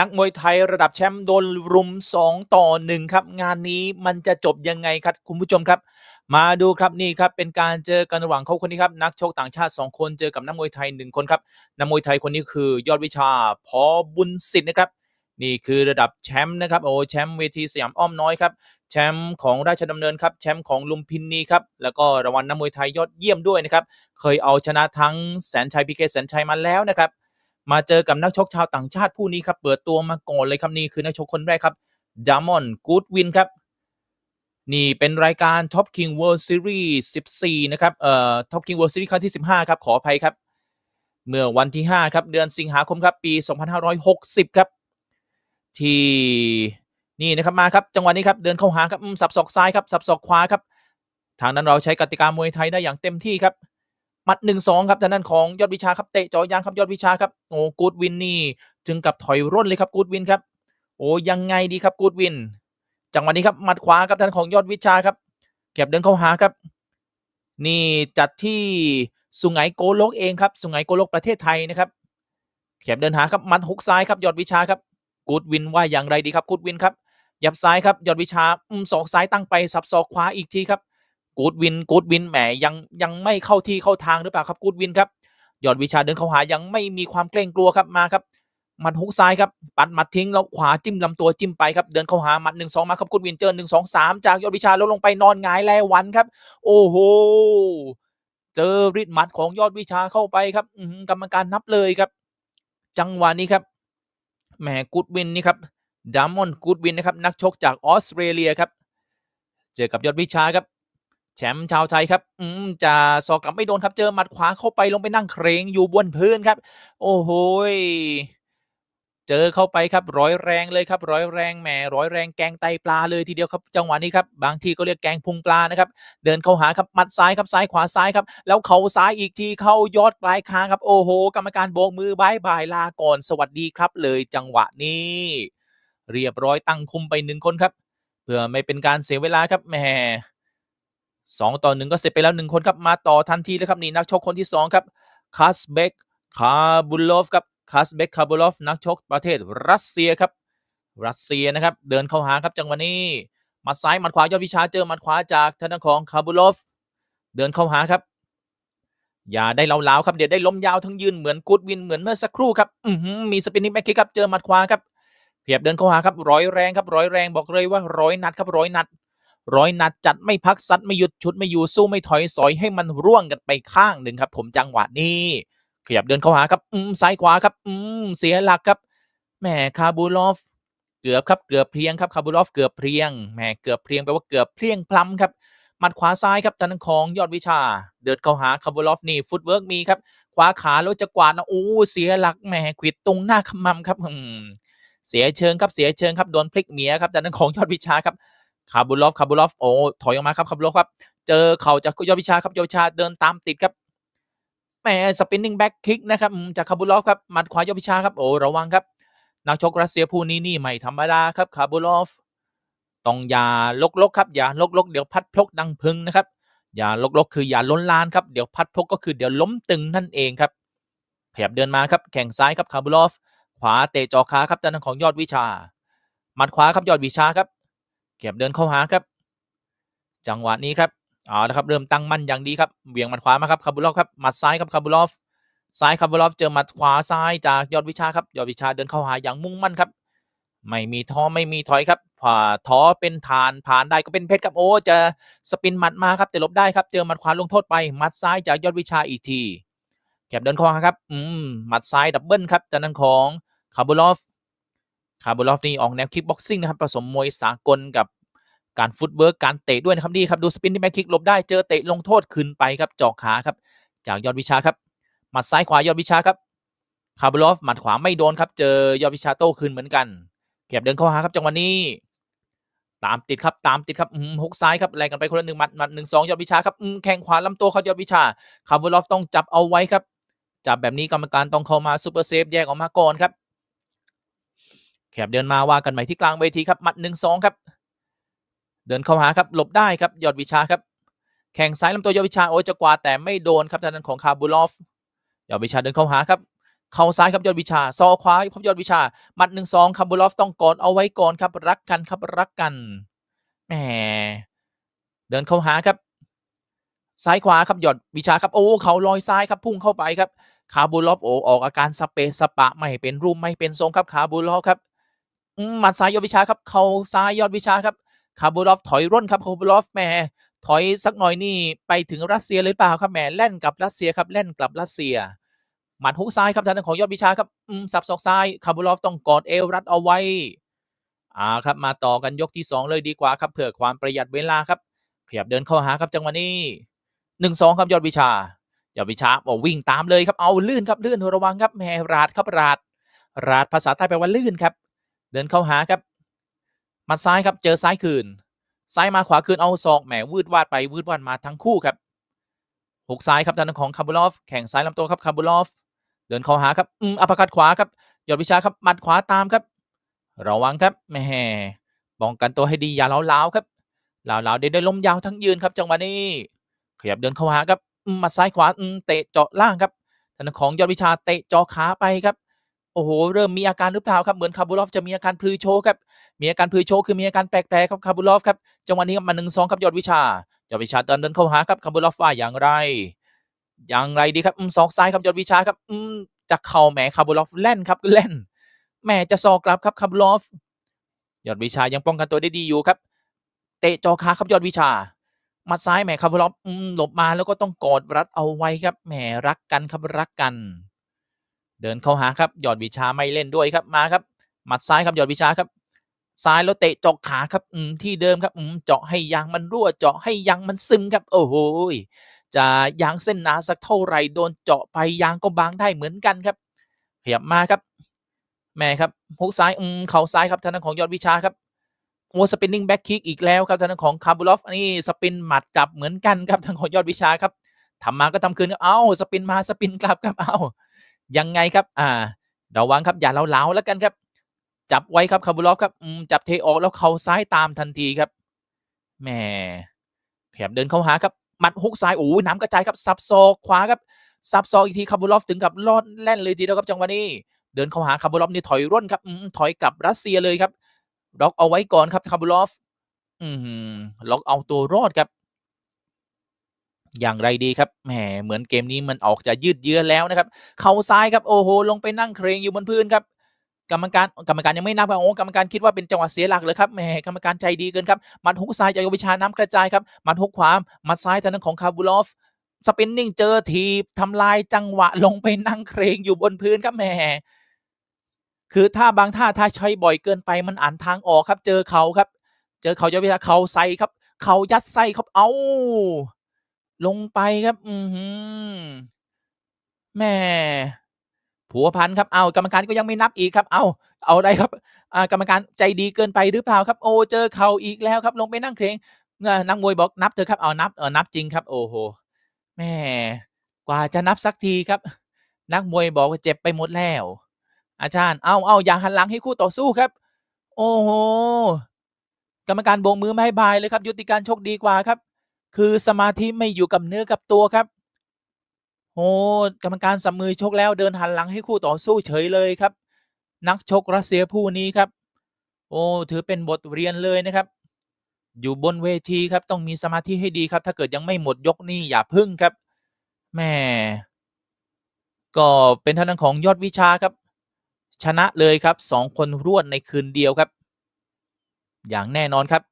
นักมวยไทยระดับแชมป์โดนรุม 2 ต่อ1ครับ งานนี้มันจะจบยังไงครับคุณผู้ชมครับ มาดูครับนี่ครับเป็นการเจอกันระหว่างเขาคนนี้ครับนักชกต่างชาติ 2 คนเจอกับนักมวยไทย 1 คนครับนักมวยไทยคนนี้คือยอดวิชา พอบุญสิทธิ์นะครับ นี่คือระดับแชมป์นะครับ โอ้แชมป์เวทีสยามอ้อมน้อยครับแชมป์ของราชดำเนินครับแชมป์ของลุมพินีครับแล้วก็รางวัลนักมวยไทยยอดเยี่ยมด้วยนะครับเคยเอาชนะทั้งแสนชัยพีเคแสนชัยมาแล้วนะครับมาเจอกับนักชกชาวต่างชาติผู้นี้ ครับ เปิดตัวมาก่อนเลยครับนี่คือนักชกคน แรก ครับดามอนกูดวิน ครับ นี่เป็นรายการท็อปคิงเวิลด์ซีรีส์14นะ ครับเอ่อท็อปคิงเวิลด์ซีรีส์ครั้งที่ 15 ครับ ขออภัยครับ เมื่อ วันที่ 5 ครับเดือน สิงหาคมครับปี 2560 ครับ ที่ นี่ นะ ครับ มา ครับจังหวะนี้ครับเดินเข้าหาครับสับศอกซ้ายครับสับศอกขวาครับทางนั้นเราใช้กติกามวยไทยได้อย่างเต็มที่ครับมัดหนึ่งสองครับทางด้านของยอดวิชาครับ เตะจ่อยางครับยอดวิชาครับโอ้กูดวินนี่ถึงกับถอยร่นเลยครับกูดวินครับ โอ้ยังไงดีครับกูดวินจังหวะนี้ครับมัดขวาครับทานของยอดวิชาครับเก็บเดินเข้าหาครับ นี่จัดที่สุงไหงโกโลกเองครับสุงไหงโกโลกประเทศไทยนะครับเข็บเดินหาครับมัดฮุกซ้ายครับยอดวิชาครับกูดวินว่าอย่างไรดีครับกูดวินครับยับซ้ายครับยอดวิชาอืมสองซ้ายตั้งไป สับสอกขวาอีกทีครับกูดวินกูดวินแหมยัง ยังไม่เข้าที่เข้าทางหรือเปล่าครับกูดวินครับ ยอดวิชาเดินเข้าหายังไม่มีความเกรงกลัวครับมา ครับมัดฮุกซ้าย ครับ ปัดมัดทิ้ง แล้วขวาจิ้มลำตัวจิ้มไปครับ เดินเข้า หามัดหนึ่งสองมา ครับ กูดวินเจอหนึ่งสองสามจากยอดวิชาแล้วลงไปนอนหงาย แลวันครับ โอ้โหเจอริดมัดของยอดวิชาเข้าไปครับกรรมการนับเลยครับ จังหวะนี้ครับแหมกูดวินนี่ครับดามอนกูดวินนะครับนักชกจากออสเตรเลียครับ เจอกับยอดวิชาครับแชมป์ชาว ไทย ครับ อืมจะสอกกลับไม่โดนครับ เจอหมัดขวาเข้าไปลงไปนั่งเครงอยู่บนพื้นครับ โอ้โหเจอเข้าไปครับร้อยแรงเลย ครับ ร้อยแรงแหมร้อยแรงแกงไตปลาเลยทีเดียวครับจังหวะนี้ ครับ บางทีก็เรียกแกงพุง ปลา นะ ครับ เดินเข้าหาครับมัดซ้ายครับซ้ายขวาซ้ายครับ แล้วเข่าซ้ายอีกทีเข้ายอดปลายคางครับโอ้โหกรรมการโบกมือบายบายลาก่อน สวัสดีครับ เลยจังหวะนี้ เรียบร้อยตั้งคุมไปหนึ่งคนครับเพื่อไม่เป็นการเสียเวลาครับแหมสองต่อหนึ่งก็เสร็จไปแล้วหนึ่งคน ครับ มาต่อ ทัน ทีเลยครับนี่นักชกคนที่สองครับคาสเบกคาบุลอฟครับคาสเบกคาบุลอฟนักชกประเทศรัสเซียครับ รัสเซียนะครับเดินเข้าหาครับจังหวะนี้มัดซ้ายมัดขวายอดวิชาเจอมัดขวาจากทางด้านของคาบุลอฟเดินเข้าหาครับ อย่าได้เลาๆครับเดี๋ยวได้ล้มยาวทั้งยืนเหมือนกูดวินเหมือนเมื่อสักครู่ครับอืมีสปินนิ่งแม็กกี้ครับเจอมัดขวาครับเพียบเดินเข้าหาครับร้อยแรงครับร้อยแรงบอกเลยว่าร้อยนัดครับร้อยนัดร้อยนัดจัดไม่พักซัดไม่หยุดชุด ไม่อยู่สู้ไม่ถอย สอยให้มันร่วงกันไปข้างหนึ่งครับ ผมจังหวะนี้ขยับเดินเข้าหาครับอืมซ้ายขวาครับอืมเสียหลักครับแหมคาบูลอฟเกือบครับเกือบเพียงครับคาบูลอฟเกือบเพียงแหมเกือบเพียงแปลว่าเกือบเพียงพล้มครับมัดขวาซ้ายครับทางของยอดวิชาเดินเข้าหาคาบูลอฟนี่ฟุตเวิร์กมีครับขวาขาแล้วจะกวาดนะโอ้เสียหลักแหมขวิดตรงหน้าขมำครับเสียเชิงครับเสียเชิงครับโดนพลิกเมียครับทานของยอดวิชาครับคาบูลอฟคาบูลอฟโอ้ถอยออกมาครับ คาบูลอฟครับ เจอเข่าจากยอดวิชาครับ ยอดวิชาเดินตามติดครับแหมสปินนิ่ง แบ็กคิก นะครับ จากคาบูลอฟครับ หมัดขวายอดวิชาครับ โอ้ระวังครับ นักชกรัสเซียผู้ นี้ นี่ไม่ธรรมดาครับ คาบูลอฟต้อง อย่าลก ๆ ครับ อย่าลกๆ เดี๋ยวพัดพลกดังพึงนะครับ อย่าลกๆคืออย่าล้นลานครับ เดี๋ยวพัดพลกก็คือเดี๋ยวล้มตึงนั่นเองครับ ขยับเดินมาครับ แข่งซ้ายครับ คาบูลอฟ ขวาเตะจอขาครับด้านของยอดวิชา หมัดขวาครับยอดวิชาครับเก็บเดินเข้าหาครับ จังหวะนี้ครับ๋อาละครับ เริ่มตั้งมั่นอย่าง ดี ครับเบี่ยงมัดขวามา ครับ คาบูลอฟครับ มัดซ้ายครับ คาบูลอฟซ้ายคาบูลอฟเจอมัดขวาซ้ายจากยอดวิชาครับ ยอดวิชาเดินเข้าหาอย่างมุ่งมั่นครับ ไม่มีท้อไม่มีถอยครับผ่าท้อเป็นฐานผ่านได้ก็เป็นเพชรครับ โอ้ จะสปินหมัดมา ครับ แต่ ลบได้ครับ เจอมัดขวาลงโทษไป มัดซ้ายจากยอดวิชาอีกทีแ็บเดินขคอครับอืมหมัดซ้ายดับเบิลครับจากนั้นของคาบูลอฟคาร์บูลอฟ นี่ ออกแนวคิกบ็อกซิ่งนะ ครับ ผสมมวย สากลกับการฟุตเบิร์ก การเตะด้วย นะ ครับดีครับดูสปินที่แม็กคิกหลบได้ เจอเตะลงโทษคืนไป ครับ จอกขาครับ จากยอดวิชา ครับ หมัดซ้ายขวา ยอดวิชาครับคาร์บูลอฟ หมัดขวาไม่ โดน ครับ เจอยอดวิชาโต้คืนเหมือนกัน เก็บเดินเข้าหาครับจังหวะนี้ ตามติดครับตามติดครับหกซ้ายครับแรงกันไปคนละหนึ่งหมัดหมัดหนึ่งสองยอดวิชาครับแข่งขวาลำตัวเขายอดวิชาคาร์บูลอฟต้องจับเอาไว้ครับจับแบบนี้กรรมการต้องเข้ามาซูเปอร์เซฟแยกออกมาก่อนครับแขบเดินมาว่ากันใหม่ที่กลางเวที ครับมัดหนึ่งสองครับ เดินเข้าหาครับหลบได้ครับยอดวิชาครับ แข่งซ้ายลำตัวยอดวิชาโอ้จะกวาแต่ไม่โดน ครับทางด้านของคาบูลอฟยอดวิชาเดินเข้าหาครับ เข่าซ้ายครับยอดวิชาซอขวาครับยอดวิชามัดหนึ่งสองคาบูลอฟ ต้องกอดเอาไว้ก่อนครับรักกันครับรักกันแหมเดินเข้าหาครับ ซ้ายขวาครับยอดวิชาครับโอ้ เขาลอยซ้ายครับพุ่งเข้าไปครับคาบูลอฟโอออกอาการสเปสปะไม่เป็นรูปไม่เป็นทรงครับคาบูลอฟครับหมัดซ้ายยอดวิชาครับเขาซ้ายยอดวิชาครับ คาบูรอฟถอยร่นครับ คาบูรอฟแหมถอยสักหน่อยนี่ ไปถึงรัสเซียหรือเปล่าครับแหมแล่นกับรัสเซียครับแล่นกลับรัสเซีย หมัดฮุกซ้ายครับ ทางด้านของยอดวิชาครับสับศอกซ้าย คาบูรอฟ ต้องกอดเอวรัด เอาไว้อ่าครับ มาต่อกันยกที่ 2 เลยดีกว่าครับเผื่อความประหยัดเวลาครับขยับเดินเข้าหาครับจังหวะนี้หนึ่งสองครับยอดวิชา ยอดวิชาบอกวิ่งตามเลยครับ เอาลื่นครับลื่นระวังครับแหมราดครับราด ราดภาษาไทยแปลว่าลื่นครับเดินเข้าหาครับมัดซ้ายครับ เจอซ้ายคืน ซ้ายมาขวาคืน เอาศอกแหมวืดวาดไปวืดวาดมาทั้งคู่ครับหกซ้ายครับด้านของคาบูลอฟ แข่งซ้ายลำตัวครับ คาบูลอฟเดินเข้าหาครับ อืมอัปคัดขวาครับ ยอดวิชาครับมัดขวาตามครับ ระวังครับแหมป้องกันตัวให้ดี อย่าเล้าๆครับเล้าๆเดินได้ล้มยาวทั้งยืนครับ จังหวะนี้ ขยับเดินเข้าหาครับมัดซ้ายขวา อืเตะเจาะล่างครับทางของยอดวิชา เตะเจาะขาไปครับโอ้โหเริ่มมีอาการหรือเปล่าครับเหมือนคาบูลอฟจะ มีอาการพลือโชครับมีอาการพลือโชคือมี อาการแปลกๆครับคาบูลอฟครับจังหวะนี้มาหนึ่งสองครับยอดวิชายอดวิชาเติมเดินเข้าหาครับคาบูลอฟว่าอย่างไร อย่างไรดีครับอืมสอกซ้ายครับยอดวิชาครับอืมจะเข่าแหมคาบูลอฟแล่นครับแล่นแหมจะซอกกลับครับคาบูลอฟยอดวิชายังป้องกันตัวได้ดีอยู่ครับ เตะจอขาครับยอดวิชามัดซ้ายแหมคาบูลอฟหลบมาแล้วก็ต้องกอดรัดเอาไว้ครับแหมรักกัน ครับ รัก กันเดินเข้าหาครับหยอดวิชาไม่เล่นด้วยครับมา ครับหมัดซ้าย ครับหยอดวิชาครับ ซ้ายแล้วเตะเจาะขาครับอืมที่เดิมครับอืมเจาะให้ยางมันรั่วเจาะให้ยางมันซึมครับโอ้โหจะยางเส้น หนาสักเท่า ไหร่โดนเจาะไปยางก็ บางได้เหมือนกันครับขยับมา ครับ แม่ครับฮุกซ้ายอืมเข่าซ้ายครับทางด้านของยอดวิชาครับโอ้สปินนิ่งแบ็กคิกอีกแล้วครับทางด้านของคาบูลอฟนี่สปินหมัดกลับเหมือนกันครับทางของยอดวิชาครับทำมาก็ทำคืนเอ้าสปินมาสปินกลับครับเอ้ายังไงครับ อ่าระวังครับอย่าเล้าๆแล้วกันครับ จับไว้ครับคาบูลอฟครับจับเทออก แล้วเข่าซ้ายตามทันทีครับ แหมแขบเดินเข้าหาครับ มัดฮุกซ้ายโอ้ยน้ำกระจายครับ สับซอกขวาครับ สับซอกอีกทีคาบูลอฟถึงกับรอดแล่นเลยทีเดียวครับจังหวะนี้ เดินเข้าหาคาบูลอฟนี่ถอยร่นครับอถอยกลับรัสเซียเลยครับ ล็อกเอาไว้ก่อนครับคาบูลอฟล็อกเอาตัวรอดครับอย่างไรดีครับ แหม เหมือนเกมนี้มันออก จะ ยืดเยื้อแล้ว นะ ครับ เข่าซ้าย ครับ โอ้โห ลงไปนั่งเครงอยู่บนพื้นครับ กรรมการ กรรมการยังไม่นับครับโอ้กรรมการคิดว่าเป็นจังหวะเสียหลักเลยครับ แหม กรรมการใจดีเกินครับ มัดฮุกซ้ายจากยวิชาน้ำกระจายครับ มัดฮุกขวามัดซ้ายทางด้านของคาบูลอฟสปินนิ่งเจอทีบทำลายจังหวะ ลงไปนั่งเครงอยู่บนพื้นครับ แหม คือถ้าบางท่าถ้าใช้บ่อยเกินไป มันอ่านทางออกครับ เจอเขาครับ เจอเขายวิชาเขาใส่ครับ เขายัดใส่ครับ เอา้าลงไปครับอืมแม่ผัวพันครับ เอากรรมการก็ยังไม่นับอีกครับเอาเอาได้ครับอ่ากรรมการใจดีเกินไปหรือเปล่าครับ โอ้เจอเข่าอีกแล้วครับ ลงไปนั่ง เครงนักมวยบอก นับเธอครับเอานับเออนับจริงครับ โอ้โหแม่กว่าจะนับสักทีครับ นักมวยบอกเจ็บไปหมดแล้ว อาจารย์เอาเอาอย่าหันหลังให้คู่ต่อสู้ครับ โอ้โหกรรมการโบกมือไม่ให้บายเลยครับ ยุติการ โชคดีกว่าครับคือสมาธิไม่อยู่กับ เนื้อกับตัวครับ โอ้กรรมการสับมือชกแล้วเดินหันหลังให้คู่ต่อสู้เฉยเลยครับ นักชก รัสเซียผู้นี้ครับ โอ้ ถือเป็นบทเรียนเลยนะครับ อยู่บนเวที ครับ ต้องมีสมาธิให้ดีครับ ถ้าเกิดยังไม่หมดยกนี่ อย่า พึ่งครับ แม่ ก็เป็นท่านั้นของยอดวิชาครับ ชนะเลยครับสองคนรวดในคืนเดียวครับ อย่างแน่นอนครับ